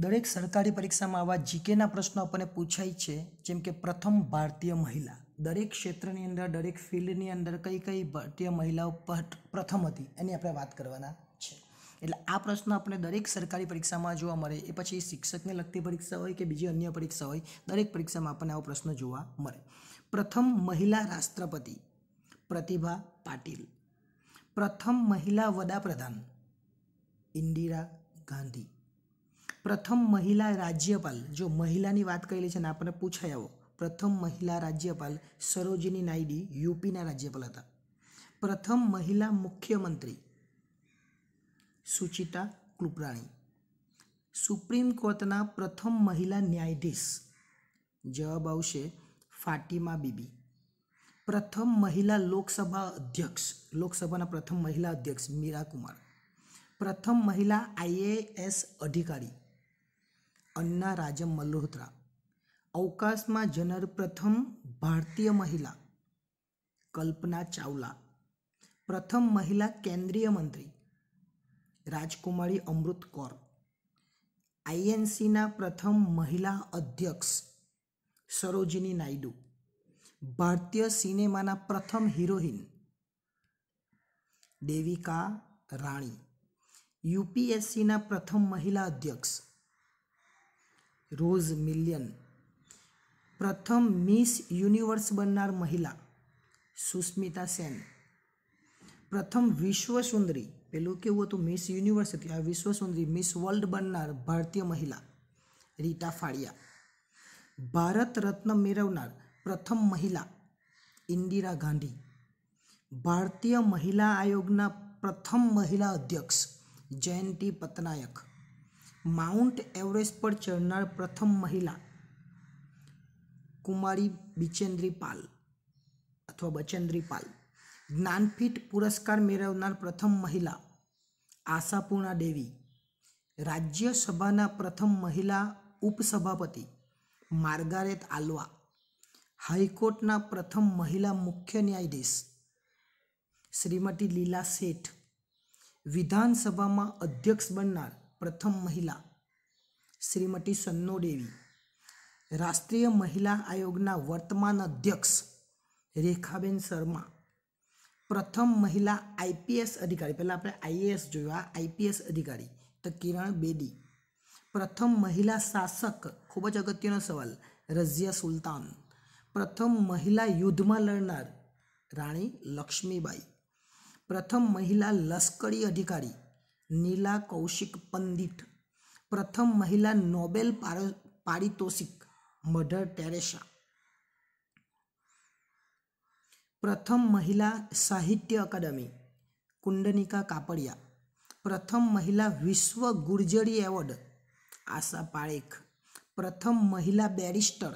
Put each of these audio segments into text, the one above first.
દરેક સરકારી પરીક્ષામાં આવા જીકેના પ્રશ્નો આપણને પૂછાય છે જેમ કે પ્રથમ ભારતીય મહિલા દરેક ક્ષેત્રની અંદર દરેક ફિલ્ડની અંદર કઈ કઈ ભારતીય મહિલાઓ પ્રથમ હતી એની આપણે વાત કરવાના છે એટલે આ પ્રશ્ન આપણે દરેક સરકારી પરીક્ષામાં જોવા મળે એ પછી શિક્ષકને લગતી પરીક્ષા હોય કે બીજી અન્ય પરીક્ષા હોય દરેક પરીક્ષામાં આપણને આવો પ્રશ્ન જોવા મળે પ્રથમ મહિલા રાષ્ટ્રપતિ પ્રતિભા પાટીલ પ્રથમ મહિલા વડાપ્રધાન ઇન્દિરા ગાંધી પ્રથમ મહિલા રાજ્યપાલ જો મહિલાની વાત કરેલી છે ને આપણને પૂછાય આવો પ્રથમ મહિલા રાજ્યપાલ સરોજિની નાયડી યુપીના રાજ્યપાલ હતા પ્રથમ મહિલા મુખ્યમંત્રી સુચિતા કૃપરાણી સુપ્રીમ કોર્ટના પ્રથમ મહિલા ન્યાયાધીશ જવાબ આવશે ફાટીમા બીબી પ્રથમ મહિલા લોકસભા અધ્યક્ષ લોકસભાના પ્રથમ મહિલા અધ્યક્ષ મીરા કુમાર પ્રથમ મહિલા આઈએએસ અધિકારી અન્ના રાજમ મલ્હોત્રા અવકાશમાં જનર પ્રથમ ભારતીય મહિલા કલ્પના ચાવલા પ્રથમ મહિલા કેન્દ્રીય મંત્રી રાજકુમારી અમૃત કૌર આઈએનસીના પ્રથમ મહિલા અધ્યક્ષ સરોજિની નાયડુ ભારતીય સિનેમાના પ્રથમ હિરોઈન દેવિકા રાણી યુપીએસસીના પ્રથમ મહિલા અધ્યક્ષ રોઝ મિલિયન પ્રથમ મિસ યુનિવર્સ બનનાર મહિલા સુસ્મિતા સેન પ્રથમ વિશ્વ સુંદરી પેલું કેવું હતું મિસ યુનિવર્સ હતી આ વિશ્વ સુંદરી મિસ વર્લ્ડ બનનાર ભારતીય મહિલા રીતા ફાળિયા ભારત રત્ન મેળવનાર પ્રથમ મહિલા ઇન્દિરા ગાંધી ભારતીય મહિલા આયોગના પ્રથમ મહિલા અધ્યક્ષ જયંતી પટનાયક માઉન્ટ એવરેસ્ટ પર ચડનાર પ્રથમ મહિલા કુમારી બિચેન્દ્રી પાલ અથવા બચેન્દ્રી પાલ જ્ઞાનપીઠ પુરસ્કાર મેળવનાર પ્રથમ મહિલા આશાપૂર્ણા દેવી રાજ્યસભાના પ્રથમ મહિલા ઉપસભાપતિ માર્ગારેત આલવા હાઈકોર્ટના પ્રથમ મહિલા મુખ્ય ન્યાયાધીશ શ્રીમતી લીલા શેઠ વિધાનસભામાં અધ્યક્ષ બનનાર પ્રથમ મહિલા શ્રીમતી સન્નો દેવી રાષ્ટ્રીય મહિલા આયોગના વર્તમાન અધ્યક્ષ રેખાબેન શર્મા પ્રથમ મહિલા આઈપીએસ અધિકારી પહેલાં આપણે આઈએએસ જોયું આ આઈપીએસ અધિકારી તો કિરણ બેદી પ્રથમ મહિલા શાસક ખૂબ જ અગત્યનો સવાલ રઝિયા સુલતાન પ્રથમ મહિલા યુદ્ધમાં લડનાર રાણી લક્ષ્મીબાઈ પ્રથમ મહિલા લશ્કરી અધિકારી नीला कौशिक पंडित प्रथम महिला नोबेल पारितोषिक मदर टेरेसा प्रथम महिला साहित्य अकादमी कुंडनिका कापडिया प्रथम महिला विश्व गुर्जरी एवॉर्ड आशा पाळेख प्रथम महिला बॅरिस्टर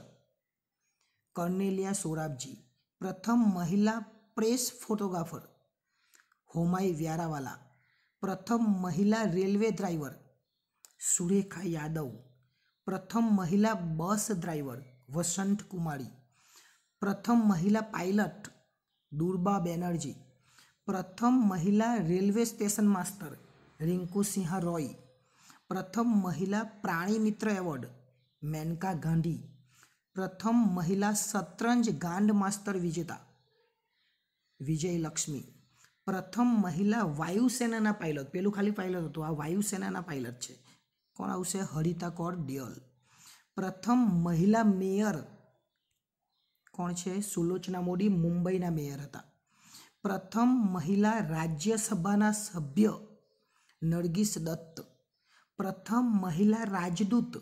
कर्नेलिया सोराबजी प्रथम महिला प्रेस फोटोग्राफर होमाई व्यारावाला प्रथम महिला रेलवे ड्राइवर सुरेखा यादव प्रथम महिला बस ड्राइवर वसंत कुमारी प्रथम महिला पायलट दुर्बा बेनर्जी प्रथम महिला railway station master Rinku Singh Roy प्रथम महिला प्राणी मित्र एवॉर्ड मेनका गांधी प्रथम महिला शतरंज गांड मास्टर विजेता विजय लक्ष्मी પ્રથમ મહિલા વાયુસેનાના પાયલટ પેલું ખાલી પાયલટ હતું આ વાયુસેનાના પાયલટ છે કોણ આવશે હરિતા કૌર ડિયલ પ્રથમ મહિલા મેયર કોણ છે સુલોચના મોદી મુંબઈના મેયર હતા પ્રથમ મહિલા રાજ્યસભાના સભ્ય નરગીસ દત્ત પ્રથમ મહિલા રાજદૂત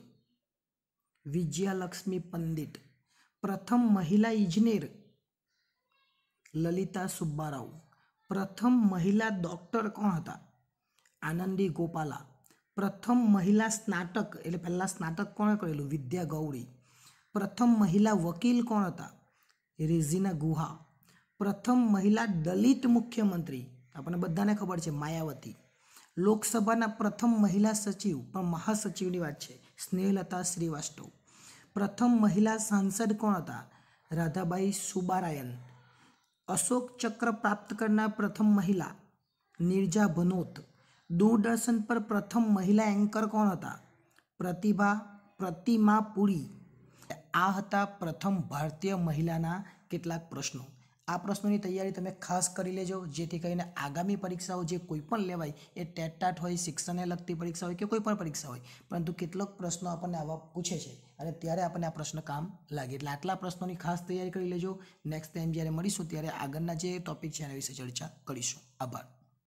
વિજયાલક્ષ્મી પંડિત પ્રથમ મહિલા ઇજનેર લલિતા સુબ્બારાવ પ્રથમ મહિલા ડૉક્ટર કોણ હતા આનંદી ગોપાલા પ્રથમ મહિલા સ્નાતક એટલે પહેલાં સ્નાતક કોણે કરેલું વિદ્યા ગૌરી પ્રથમ મહિલા વકીલ કોણ હતા રેઝિના ગુહા પ્રથમ મહિલા દલિત મુખ્યમંત્રી આપણને બધાને ખબર છે માયાવતી લોકસભાના પ્રથમ મહિલા સચિવ પણ મહાસચિવની વાત છે સ્નેહલતા શ્રીવાસ્તવ પ્રથમ મહિલા સાંસદ કોણ હતા રાધાબાઈ સુબારાયન અશોક ચક્ર પ્રાપ્ત કરનાર પ્રથમ મહિલા નિર્જા ભનોત દૂરદર્શન પર પ્રથમ મહિલા એન્કર કોણ હતા પ્રતિભા પ્રતિમા પુરી આ હતા પ્રથમ ભારતીય મહિલાના કેટલાક પ્રશ્નો આ પ્રશ્નોની તૈયારી તમે ખાસ કરી લેજો જેથી કરીને આગામી પરીક્ષાઓ જે કોઈ પણ લેવાય એ ટેટાટ હોય શિક્ષણને લગતી પરીક્ષા હોય કે કોઈ પણ પરીક્ષા હોય પરંતુ કેટલોક પ્રશ્નો આપણને આવા પૂછે છે અને ત્યારે આપણને આ પ્રશ્ન કામ લાગે એટલે આટલા પ્રશ્નોની ખાસ તૈયારી કરી લેજો નેક્સ્ટ ટાઈમ જ્યારે મળીશું ત્યારે આગળના જે ટોપિક છે એના વિશે ચર્ચા કરીશું આભાર